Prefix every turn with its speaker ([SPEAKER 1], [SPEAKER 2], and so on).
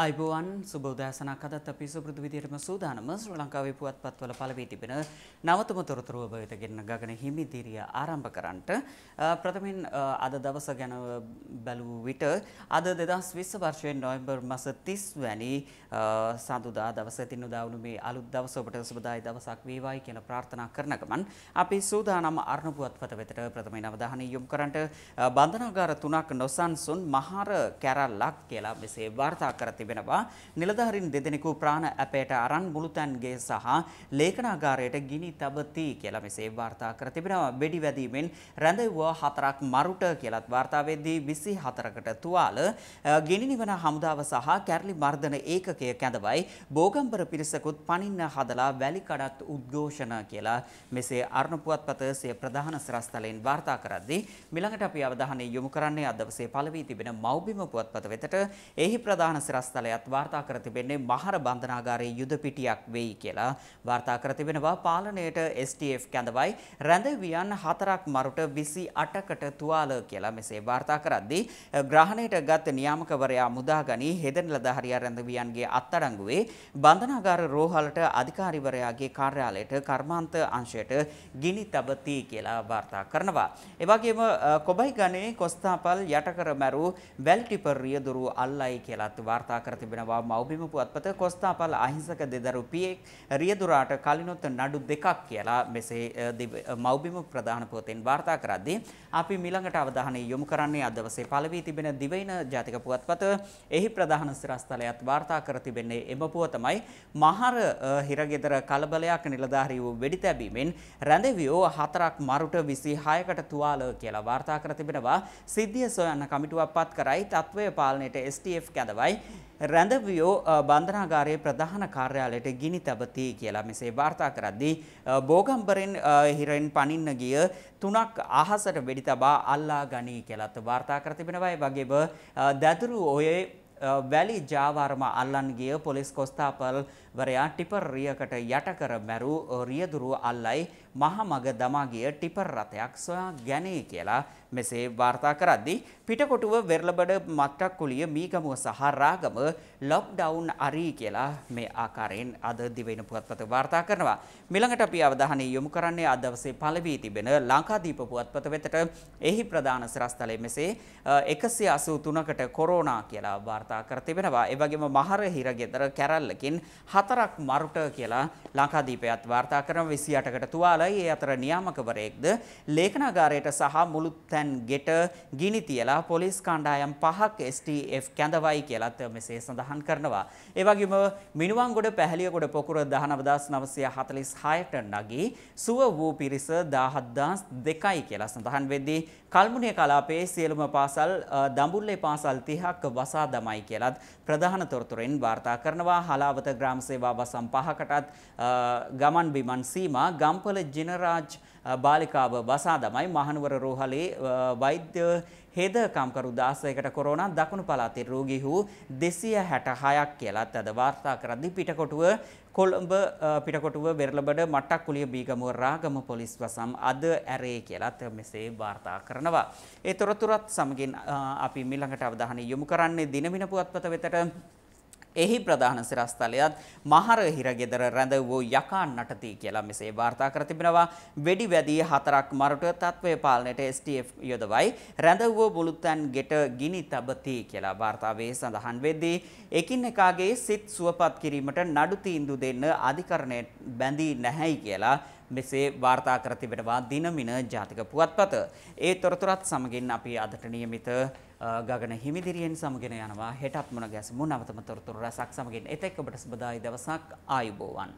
[SPEAKER 1] අයිබෝවන් සුබෝදෑසනක් අදත් අපි සුපුරදු විදියටම සූදානම ශ්‍රී ලංකාවේ පුවත්පත්වල පළවී තිබෙන නවතම තොරතුරු ඔබට ගෙන්න ගගන හිමිදිරිය ආරම්භ කරන්නට ප්‍රථමයෙන් අද දවස ගැන බැලූ විට අද 2020 වර්ෂයේ නොවැම්බර් මාස 30 වැනි සඳුදා දවසේ තිනුදා වුණු මේ අලුත් දවස ඔබට සුබදායි දවසක් වේවායි කියන ප්‍රාර්ථනා කරන ගමන් අපි සූදානම් අරණ පුවත්පත වෙතට ප්‍රථමයෙන් අවධානය යොමු කරන්නට බන්ධනාගාර තුනක් නොසන්සුන් මහර කැරල්ලක් කියලා මෙසේ වාර්තා කර තිබෙනවා. නිලධාරීන් දෙදෙනෙකු ප්‍රාණ ඇපයට අරන් මුළුතැන්ගේ සහ ලේඛනාගාරයට ගිනි තබති කියලා මෙසේ වාර්තා කර තිබෙනවා. බෙඩි වැදීමෙන් රැඳෙව්ව හතරක් මරුට කියලත් වාර්තා වෙද්දී 24කට තුවාල ගිනි නිවන හමුදාව සහ කැරලි මර්ධන ඒකකය කැඳවයි. බෝගම්බර පිරිසකුත් පනින්න හදලා වැලි කඩත් උද්ඝෝෂණ කියලා මෙසේ අරුණ පුවත්පත සිය ප්‍රධාන සිරස්තලයෙන් වාර්තා කරද්දී මිළඟට අපි අවධානය යොමු කරන්නේ අදවසේ පළවී තිබෙන මෞබිම පුවත්පත වෙතට එහි ප්‍රධාන සිරස්තල අස්ථලයත් වාර්තා කර තිබෙන්නේ මහර බන්ධනාගාරයේ යුද පිටියක් වෙයි කියලා වාර්තා කර තිබෙනවා පාලනයට STF කැඳවයි රැඳවියන් හතරක් මරුට 28කට තුවාල කියලා මෙසේ වාර්තා කරද්දී ග්‍රහණයට ගත් නියාමකවරයා මුදාගනි හෙදෙන ලද හරියා රැඳවියන්ගේ අත්අඩංගුවේ බන්ධනාගාර රෝහලට අධිකාරිවරයාගේ කාර්යාලයට කර්මාන්ත අංශයට ගිනි තබති කියලා වාර්තා කරනවා. ඒ වගේම කොබයි ගනේ කොස්තාපල් යටකර මැරු වැල්ටිපර් රියදුරු අල්ලයි කියලාත් වාර්තා කර තිබෙනවා මව්බිම පුවත්පත කොස්තාපල් අහිංසක දෙදරු පියෙක් රියදුරාට කලිනොත් නඩු දෙකක් කියලා මෙසේ මව්බිම ප්‍රධාන පුවතෙන් වාර්තා කරද්දී අපි මිලඟට අවධානය යොමු කරන්නේ අද දවසේ පළවී තිබෙන දිවයින ජාතික පුවත්පත එහි ප්‍රධාන සිරස්තලයත් වාර්තා කර තිබෙන්නේ එම පුවතමයි මහර හිරගෙදර කලබලයක් නිලධාරී වූ වෙඩි තැබීමෙන් රැඳවියෝ හතරක් මරුට 26කට තුවාල කියලා වාර්තා කර තිබෙනවා සිද්ධිය සොයන්න කමිටුවක් පත් කරයි තත්ත්වය පාලනයට STF කැදවයි රැඳවියෝ බන්ධනාගාරයේ ප්‍රධාන කාර්යාලයට ගිනි තැබති කියලා මෙසේ වාර්තා කරද්දී බෝගම්බරෙන් හිරෙන් පනින්න ගිය තුනක් අහසට වෙඩි තබා අල්ලා ගනී කියලාත් වාර්තා කර තිබෙනවා. ඒ වගේම දතුරු ඔයේ වැලි ජාවාරම අල්ලන් ගිය පොලිස් කොස්තාපල් වරයා ටිපර් රියකට යට කර මැරු රියදුරු අල්ලයි මහමග දමාගිය ටිපර් රථයක් සොයා ගැනේ කියලා මෙසේ වාර්තා කරද්දී පිටකොටුව වෙරළබඩ මත්තක් කුලිය මීගමුව සහ රාගම ලොක්ඩවුන් අරී කියලා මේ ආකාරයෙන් අද දිවයින පුවත්පත වාර්තා කරනවා. මිළඟට අපි අවධානය යොමු කරන්නේ අද දවසේ පළවී තිබෙන ලංකාදීප පුවත්පත වෙතට එහි ප්‍රධාන සිරස්තලයේ මෙසේ 183කට කොරෝනා කියලා වාර්තා කර තිබෙනවා. ඒ වගේම මහරහිර ගෙදර කැරල්ලකින් හතරක් මරුට කියලා ලංකාදීපයත් වාර්තා කරනවා 28කට තුවාල බාරයි. ඒ අතර නියාමකවරයෙක්ද ලේඛනාගාරයට සහ මුළුතැන් ගෙට ගිනි තියලා පොලිස් කණ්ඩායම් පහක් STF කැඳවයි කියලත් මෙසේ සඳහන් කරනවා. ඒ වගේම මිනුවන්ගොඩ පැහැලියගොඩ පොකුර 19946ට නගී සුව වූ පිරිස 172යි කියලා සඳහන් වෙද්දී කල්මුණිය කලාපයේ සියලුම පාසල් දඹුල්ලේ පාසල් 30ක් වසා දමයි කියලත් ප්‍රධාන තොරතුරෙන් වාර්තා කරනවා. හලාවත ග්‍රාම සේවා වසම් පහකටත් ගමන් බිමන් සීමා ගම්පල ජිනරාජ් බාලිකාව බසා දමයි මහනුවර රෝහලේ වෛද්‍ය හෙද කම්කරු දාසයකට කොරෝනා දකුණු පළාතේ රෝගී වූ 266ක් කියලාත් අද වාර්තා කරද්දී පිටකොටුව කොළඹ පිටකොටුව වෙරළබඩ මට්ටක්කුලිය බීගමුව රාගම පොලිස් වසම් අද ඇරේ කියලාත් මෙසේ වාර්තා කරනවා. ඒ තොරතුරත් සමගින් අපි මිලඟට අවධානය යොමු කරන්නේ දිනමින පුවත්පත වෙතට එහි ප්‍රධාන සිරස්තලයත් මහරහිර ගෙදර රැඳ වූ යකා නටති කියලා මෙසේ වාර්තා කර තිබෙනවා. වෙඩි වැදී හතරක් මරට තත්ත්වය පාලනයට STF යොදවයි. රැඳ වූ බුලුත්තන් ගෙට ගිනි තබති කියලා වාර්තාවේ සඳහන් වෙද්දී එකින් එකාගේ සිත් සුවපත් කිරීමට නඩු තීන්දුව දෙන්න අධිකරණය බැඳී නැහැයි කියලා මෙසේ වාර්තා කර තිබෙනවා දිනමින ජාතික පුවත්පත. ඒ තොරතුරත් සමගින් අපි අදට නියමිත ගගන හිමිදිරියෙන් සමගෙන යනවා හෙටත් මුණ ගැසමු නවතම තොරතුරු රසක් සමගින් එතෙක් ඔබට සුබදායි දවසක් ආයුබෝවන්.